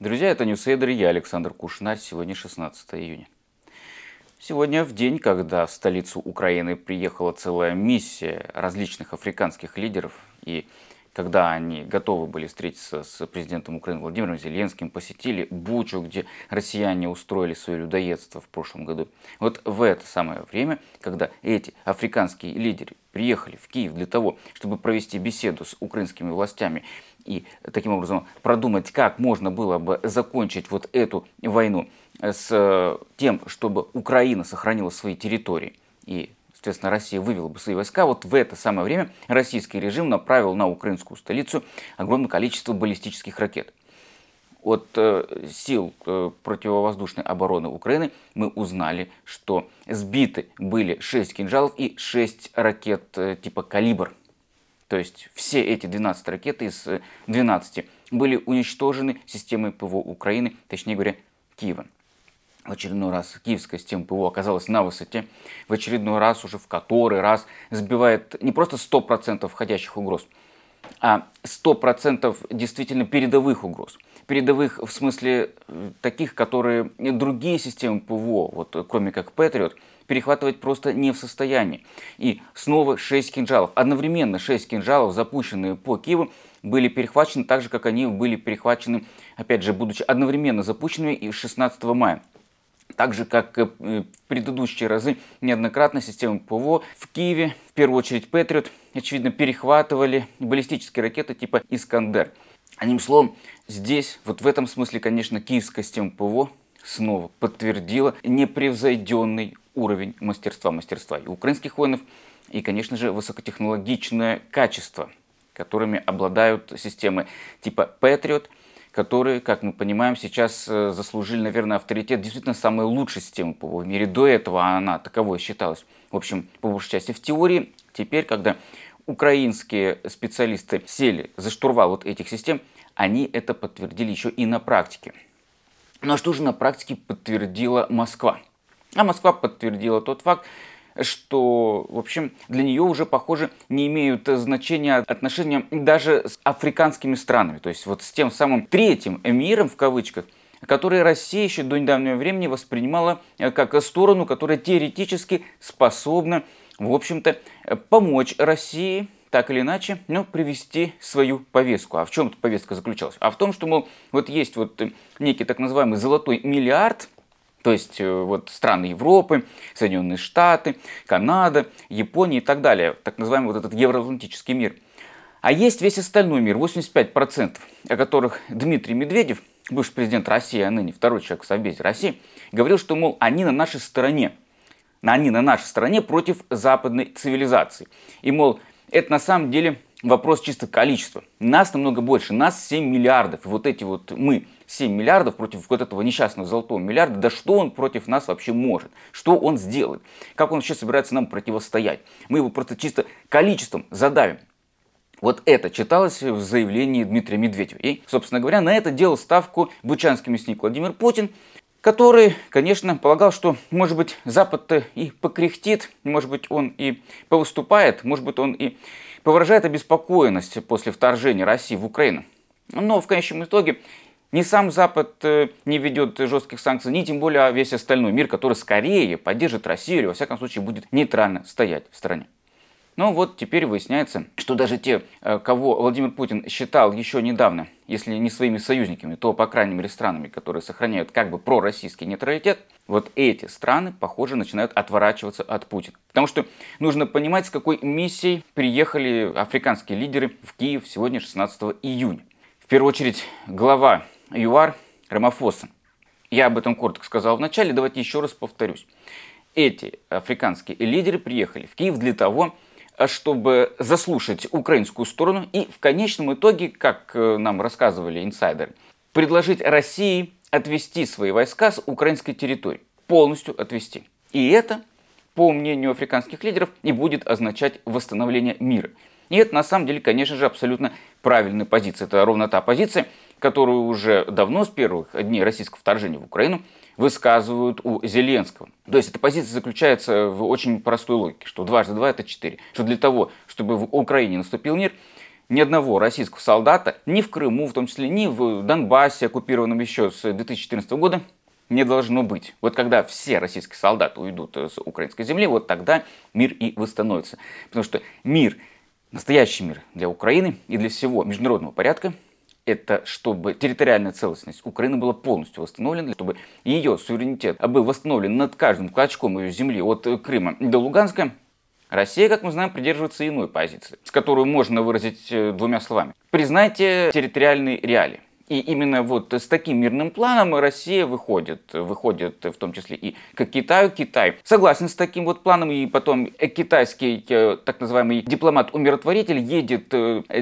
Друзья, это Ньюсейдер, я Александр Кушнарь, сегодня 16 июня. Сегодня в день, когда в столицу Украины приехала целая миссия различных африканских лидеров и когда они готовы были встретиться с президентом Украины Владимиром Зеленским, посетили Бучу, где россияне устроили свое людоедство в прошлом году. Вот в это самое время, когда эти африканские лидеры приехали в Киев для того, чтобы провести беседу с украинскими властями и таким образом продумать, как можно было бы закончить вот эту войну с э, тем, чтобы Украина сохранила свои территории и соответственно, Россия вывела бы свои войска, вот в это самое время российский режим направил на украинскую столицу огромное количество баллистических ракет. От э, сил э, противовоздушной обороны Украины мы узнали, что сбиты были 6 кинжалов и 6 ракет э, типа «Калибр». То есть все эти 12 ракет из 12 э, были уничтожены системой ПВО Украины, точнее говоря, Киева. В очередной раз киевская система ПВО оказалась на высоте. В очередной раз, уже в который раз, сбивает не просто 100% входящих угроз, а 100% действительно передовых угроз. Передовых в смысле э, таких, которые другие системы ПВО, вот, кроме как Патриот, перехватывать просто не в состоянии. И снова 6 кинжалов. Одновременно 6 кинжалов, запущенные по Киеву, были перехвачены так же, как они были перехвачены, опять же, будучи одновременно запущенными и 16 мая. Так же, как и в э, предыдущие разы, неоднократно системы ПВО в Киеве, в первую очередь Патриот, очевидно, перехватывали баллистические ракеты типа «Искандер». Одним словом, здесь, вот в этом смысле, конечно, киевская система ПВО снова подтвердила непревзойденный уровень мастерства мастерства и украинских воинов, и, конечно же, высокотехнологичное качество, которыми обладают системы типа Patriot – которые, как мы понимаем, сейчас э, заслужили, наверное, авторитет действительно самой лучшей системы ПВО в мире. До этого она таковой считалась, в общем, по большей части в теории. Теперь, когда украинские специалисты сели за штурвал вот этих систем, они это подтвердили еще и на практике. Ну а что же на практике подтвердила Москва? А Москва подтвердила тот факт, что, в общем, для нее уже, похоже, не имеют э, значения отношения даже с африканскими странами, то есть вот с тем самым третьим миром, в кавычках, который Россия еще до недавнего времени воспринимала э, как сторону, которая теоретически способна, в общем-то, э, помочь России так или иначе, ну, привести свою повестку. А в чем эта повестка заключалась? А в том, что, мол, вот есть вот некий так называемый золотой миллиард, то есть э, вот страны Европы, Соединенные Штаты, Канада, Япония и так далее. Так называемый вот этот евроатлантический мир. А есть весь остальной мир, 85%, о которых Дмитрий Медведев, бывший президент России, а ныне второй человек в Совбезе России, говорил, что, мол, они на нашей стороне. Они на нашей стороне против западной цивилизации. И, мол, это на самом деле вопрос чисто количества. Нас намного больше, нас 7 миллиардов. И вот эти вот мы, 7 миллиардов против вот этого несчастного золотого миллиарда, да что он против нас вообще может? Что он сделает? Как он вообще собирается нам противостоять? Мы его просто чисто количеством задавим. Вот это читалось в заявлении Дмитрия Медведева. И, собственно говоря, на это делал ставку бучанский мясник Владимир Путин, который, конечно, полагал, что, может быть, Запад-то и покряхтит, может быть, он и повыступает, может быть, он и повыражает обеспокоенность после вторжения России в Украину. Но в конечном итоге ни сам Запад э, не ведет жестких санкций, ни тем более весь остальной мир, который скорее поддержит Россию или, во всяком случае, будет нейтрально стоять в стороне. Но ну вот теперь выясняется, что даже те, э, кого Владимир Путин считал еще недавно, если не своими союзниками, то, по крайней мере, странами, которые сохраняют как бы пророссийский нейтралитет, вот эти страны, похоже, начинают отворачиваться от Путина. Потому что нужно понимать, с какой миссией приехали африканские лидеры в Киев сегодня, 16 июня. В первую очередь, глава ЮАР Рамафоса. Я об этом коротко сказал в начале, давайте еще раз повторюсь. Эти африканские лидеры приехали в Киев для того, чтобы заслушать украинскую сторону и в конечном итоге, как э, нам рассказывали инсайдеры, предложить России отвести свои войска с украинской территории, полностью отвести. И это, по мнению африканских лидеров, и будет означать восстановление мира. И это на самом деле, конечно же, абсолютно правильная позиция. Это ровно та позиция, которую уже давно с первых дней российского вторжения в Украину высказывают у Зеленского. То есть эта позиция заключается в очень простой логике, что дважды два это четыре. Что для того, чтобы в Украине наступил мир, ни одного российского солдата, ни в Крыму, в том числе, ни в Донбассе, оккупированном еще с 2014 года, не должно быть. Вот когда все российские солдаты уйдут с украинской земли, вот тогда мир и восстановится. Потому что мир, настоящий мир для Украины и для всего международного порядка это чтобы территориальная целостность Украины была полностью восстановлена, чтобы ее суверенитет был восстановлен над каждым клочком ее земли от э, Крыма до Луганска, Россия, как мы знаем, придерживается иной позиции, с которой можно выразить э, двумя словами. Признайте территориальные реалии. И именно вот с таким мирным планом Россия выходит, выходит э, в том числе и к Китаю. Китай согласен с таким вот планом, и потом китайский так называемый дипломат-умиротворитель едет,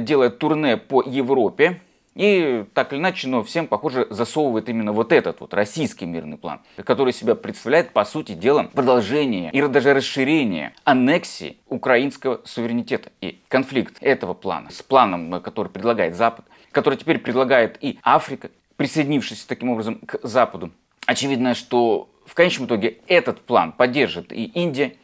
делает турне по Европе, и так или иначе, но всем, похоже, засовывает именно вот этот вот российский мирный план, который себя представляет, по сути дела, продолжение или даже расширение аннексии украинского суверенитета. И конфликт этого плана с планом, э, который предлагает Запад, который теперь предлагает и Африка, присоединившись таким образом к Западу. Очевидно, что в конечном итоге этот план поддержит и Индия,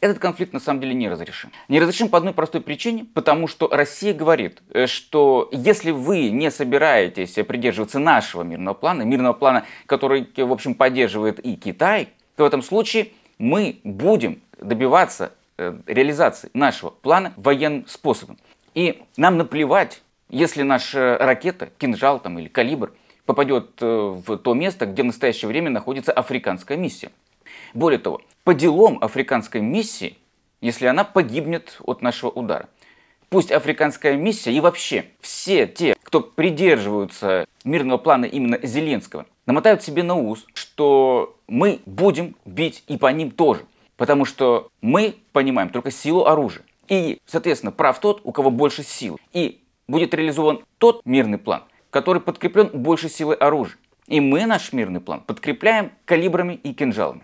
этот конфликт на самом деле не разрешим. Не разрешим по одной простой причине, потому что Россия говорит, э, что если вы не собираетесь придерживаться нашего мирного плана, мирного плана, который, в общем, поддерживает и Китай, то в этом случае мы будем добиваться э, реализации нашего плана военным способом. И нам наплевать, если наша ракета, кинжал там или калибр попадет э, в то место, где в настоящее время находится африканская миссия. Более того, по делам африканской миссии, если она погибнет от нашего удара. Пусть африканская миссия и вообще все те, кто придерживаются мирного плана именно Зеленского, намотают себе на ус, что мы будем бить и по ним тоже. Потому что мы понимаем только силу оружия. И, соответственно, прав тот, у кого больше сил. И будет реализован тот мирный план, который подкреплен больше силой оружия. И мы наш мирный план подкрепляем калибрами и кинжалами.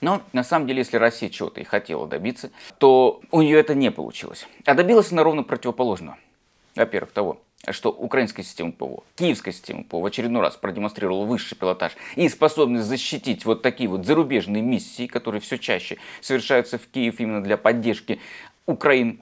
Но на самом деле, если Россия чего-то и хотела добиться, то у нее это не получилось. А добилась она ровно противоположного. Во-первых, того, что украинская система ПВО, киевская система ПВО в очередной раз продемонстрировала высший пилотаж и способность защитить вот такие вот зарубежные миссии, которые все чаще совершаются в Киев именно для поддержки Украины.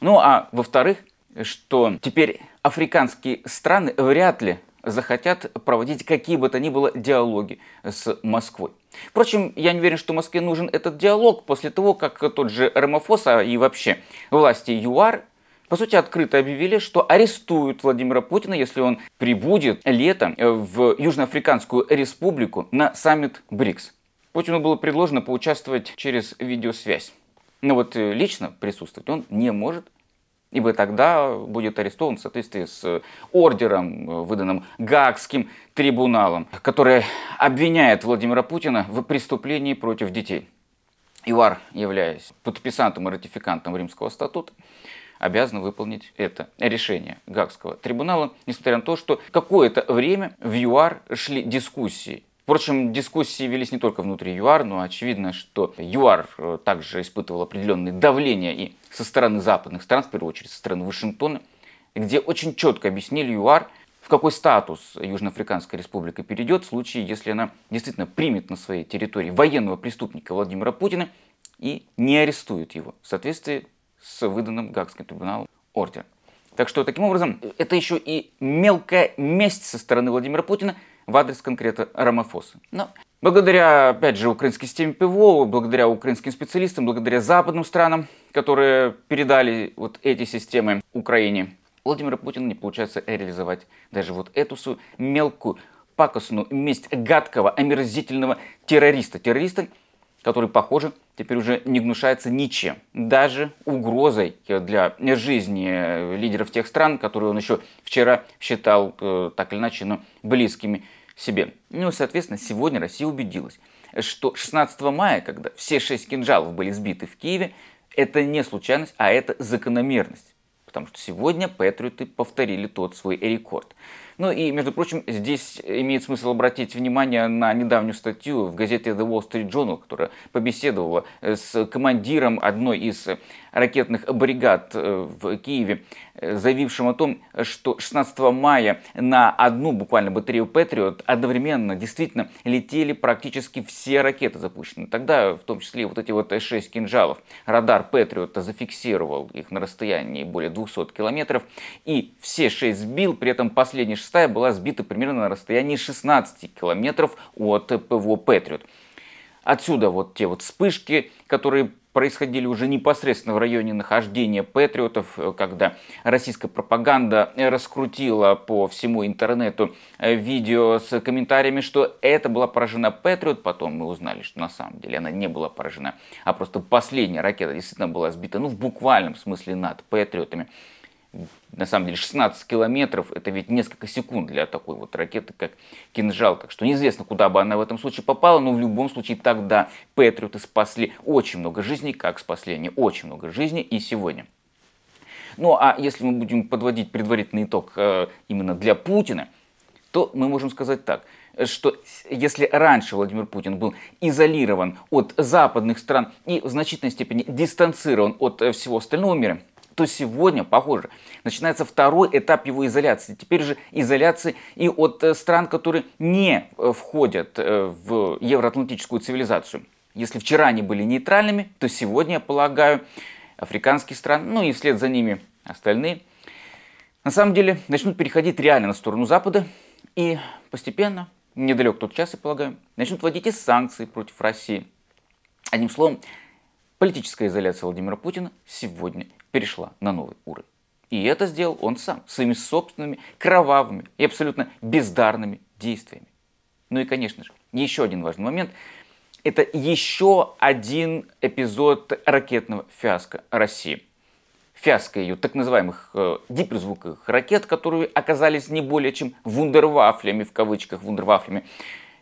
Ну а во-вторых, что теперь африканские страны вряд ли захотят проводить какие бы то ни было диалоги с Москвой. Впрочем, я не уверен, что Москве нужен этот диалог после того, как тот же Ромафос, а и вообще власти ЮАР, по сути, открыто объявили, что арестуют Владимира Путина, если он прибудет летом в Южноафриканскую республику на саммит БРИКС. Путину было предложено поучаствовать через видеосвязь. Но вот э, лично присутствовать он не может, ибо тогда будет арестован в соответствии с э, ордером, э, выданным гагским трибуналом, который обвиняет Владимира Путина в преступлении против детей. Ивар, являясь подписантом и ратификантом Римского статута, обязан выполнить это решение Гагского трибунала, несмотря на то, что какое-то время в ЮАР шли дискуссии Впрочем, дискуссии велись не только внутри ЮАР, но очевидно, что ЮАР э, также испытывал определенные давления и со стороны западных стран, в первую очередь со стороны Вашингтона, где очень четко объяснили ЮАР, в какой статус Южноафриканская республика перейдет в случае, если она действительно примет на своей территории военного преступника Владимира Путина и не арестует его в соответствии с выданным Гагским трибуналом ордером. Так что, таким образом, это еще и мелкая месть со стороны Владимира Путина – в адрес конкретно Рамафоса. Но благодаря, опять же, украинской системе ПВО, благодаря украинским специалистам, благодаря западным странам, которые передали вот эти системы Украине, Владимир Путин не получается реализовать даже вот эту свою мелкую пакостную месть гадкого, омерзительного террориста. Террориста, который, похоже, теперь уже не гнушается ничем, даже угрозой для жизни э, лидеров тех стран, которые он еще вчера считал э, так или иначе но ну, близкими себе. Ну соответственно, сегодня Россия убедилась, что 16 мая, когда все шесть кинжалов были сбиты в Киеве, это не случайность, а это закономерность. Потому что сегодня патриоты повторили тот свой рекорд. Ну и, между прочим, здесь имеет смысл обратить внимание на недавнюю статью в газете The Wall Street Journal, которая побеседовала э, с командиром одной из э, ракетных бригад э, в Киеве, заявившим о том, что 16 мая на одну буквально батарею Patriot одновременно действительно летели практически все ракеты запущенные. Тогда, в том числе, вот эти вот шесть кинжалов. Радар Patriot зафиксировал их на расстоянии более 200 километров и все шесть сбил, при этом последний шестая была сбита примерно на расстоянии 16 километров от ПВО «Патриот». Отсюда вот те вот вспышки, которые происходили уже непосредственно в районе нахождения патриотов, э, когда российская пропаганда раскрутила по всему интернету э, видео с комментариями, что это была поражена патриот. Потом мы узнали, что на самом деле она не была поражена, а просто последняя ракета действительно была сбита, ну, в буквальном смысле над патриотами на самом деле 16 километров, это ведь несколько секунд для такой вот ракеты, как кинжал. Так что неизвестно, куда бы она в этом случае попала, но в любом случае тогда Патриоты спасли очень много жизней, как спасли они очень много жизней и сегодня. Ну а если мы будем подводить предварительный итог э, именно для Путина, то мы можем сказать так, что если раньше Владимир Путин был изолирован от западных стран и в значительной степени дистанцирован от э, всего остального мира, то сегодня, похоже, начинается второй этап его изоляции. Теперь же изоляции и от э, стран, которые не э, входят э, в евроатлантическую цивилизацию. Если вчера они были нейтральными, то сегодня, я полагаю, африканские страны, ну и вслед за ними остальные, на самом деле начнут переходить реально на сторону Запада и постепенно, недалек тот час, я полагаю, начнут вводить и санкции против России. Одним словом, политическая изоляция Владимира Путина сегодня перешла на новый уровень. И это сделал он сам, своими собственными кровавыми и абсолютно бездарными действиями. Ну и, конечно же, еще один важный момент – это еще один эпизод ракетного фиаско России. Фиаско ее так называемых э, гиперзвуковых ракет, которые оказались не более чем вундервафлями, в кавычках вундервафлями,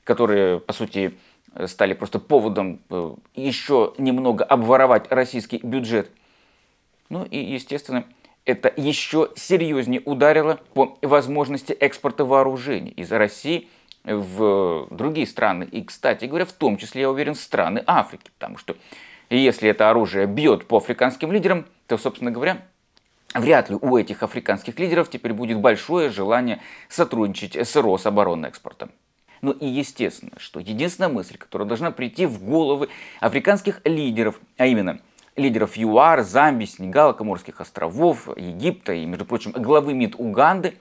которые, по сути, э, стали просто поводом э, еще немного обворовать российский бюджет ну и, естественно, это еще серьезнее ударило по возможности экспорта вооружений из России в э, другие страны. И, кстати говоря, в том числе, я уверен, страны Африки. Потому что если это оружие бьет по африканским лидерам, то, собственно говоря, вряд ли у этих африканских лидеров теперь будет большое желание сотрудничать с Рособоронэкспортом. Ну и естественно, что единственная мысль, которая должна прийти в головы африканских лидеров, а именно – лидеров ЮАР, Замбии, Сенегала, Коморских островов, Египта и, между прочим, главы МИД Уганды,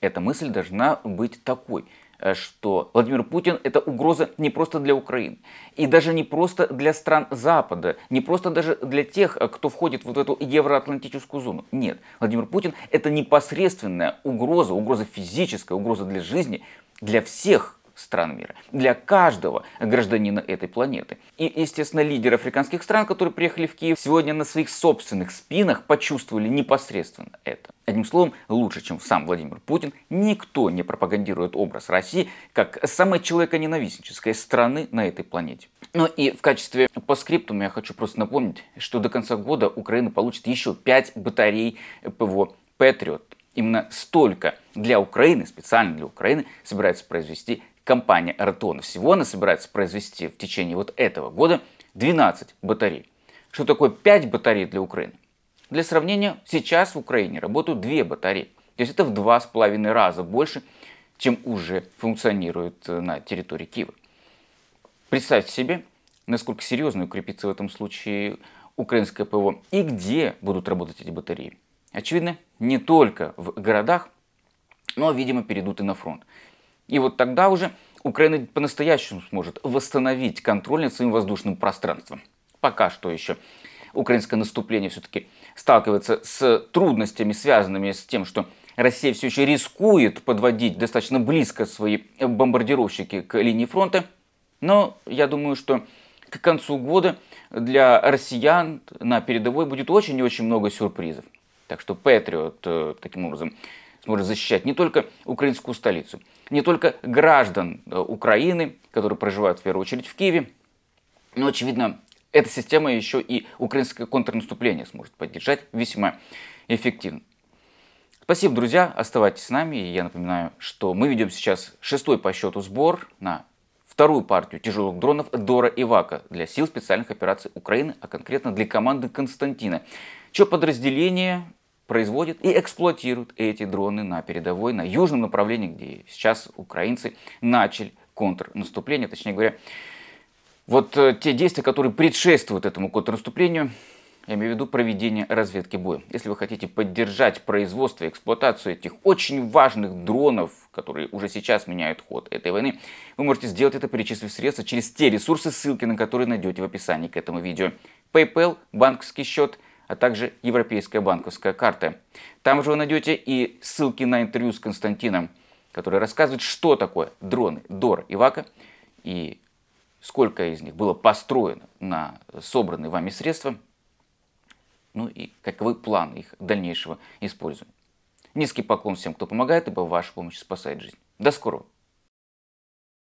эта мысль должна быть такой э, что Владимир Путин – это угроза не просто для Украины, и даже не просто для стран Запада, не просто даже для тех, э, кто входит вот в эту евроатлантическую зону. Нет, Владимир Путин – это непосредственная угроза, угроза физическая, угроза для жизни, для всех стран мира, для каждого гражданина этой планеты. И, естественно, лидеры африканских стран, которые приехали в Киев, сегодня на своих собственных спинах почувствовали непосредственно это. Одним словом, лучше, чем сам Владимир Путин, никто не пропагандирует образ России как самой человеконенавистнической страны на этой планете. Ну и в качестве по скриптуму я хочу просто напомнить, что до конца года Украина получит еще 5 батарей ПВО «Патриот». Именно столько для Украины, специально для Украины, собирается произвести компания «Ротон». Всего она собирается произвести в течение вот этого года 12 батарей. Что такое 5 батарей для Украины? Для сравнения, сейчас в Украине работают 2 батареи. То есть это в два с половиной раза больше, чем уже функционирует э, на территории Киева. Представьте себе, насколько серьезно укрепится в этом случае украинское ПВО и где будут работать эти батареи. Очевидно, не только в городах, но, видимо, перейдут и на фронт. И вот тогда уже Украина по-настоящему сможет восстановить контроль над своим воздушным пространством. Пока что еще украинское наступление все-таки сталкивается с трудностями, связанными с тем, что Россия все еще рискует подводить достаточно близко свои бомбардировщики к линии фронта. Но я думаю, что к концу года для россиян на передовой будет очень и очень много сюрпризов. Так что Патриот э, таким образом может защищать не только украинскую столицу, не только граждан э, Украины, которые проживают в первую очередь в Киеве, но, очевидно, эта система еще и украинское контрнаступление сможет поддержать весьма эффективно. Спасибо, друзья, оставайтесь с нами. И я напоминаю, что мы ведем сейчас шестой по счету сбор на вторую партию тяжелых дронов Дора и Вака для сил специальных операций Украины, а конкретно для команды Константина, чье подразделение производит и эксплуатирует эти дроны на передовой, на южном направлении, где сейчас украинцы начали контрнаступление, точнее говоря, вот э, те действия, которые предшествуют этому контрнаступлению, я имею в виду проведение разведки боя. Если вы хотите поддержать производство и эксплуатацию этих очень важных дронов, которые уже сейчас меняют ход этой войны, вы можете сделать это, перечислив средства через те ресурсы, ссылки на которые найдете в описании к этому видео. PayPal, банковский счет – а также Европейская банковская карта. Там же вы найдете и ссылки на интервью с Константином, который рассказывает, что такое дроны Дор и Вака и сколько из них было построено на собранные вами средства, ну и каковы планы их дальнейшего использования. Низкий поклон всем, кто помогает, ибо ваша помощь спасает жизнь. До скорого!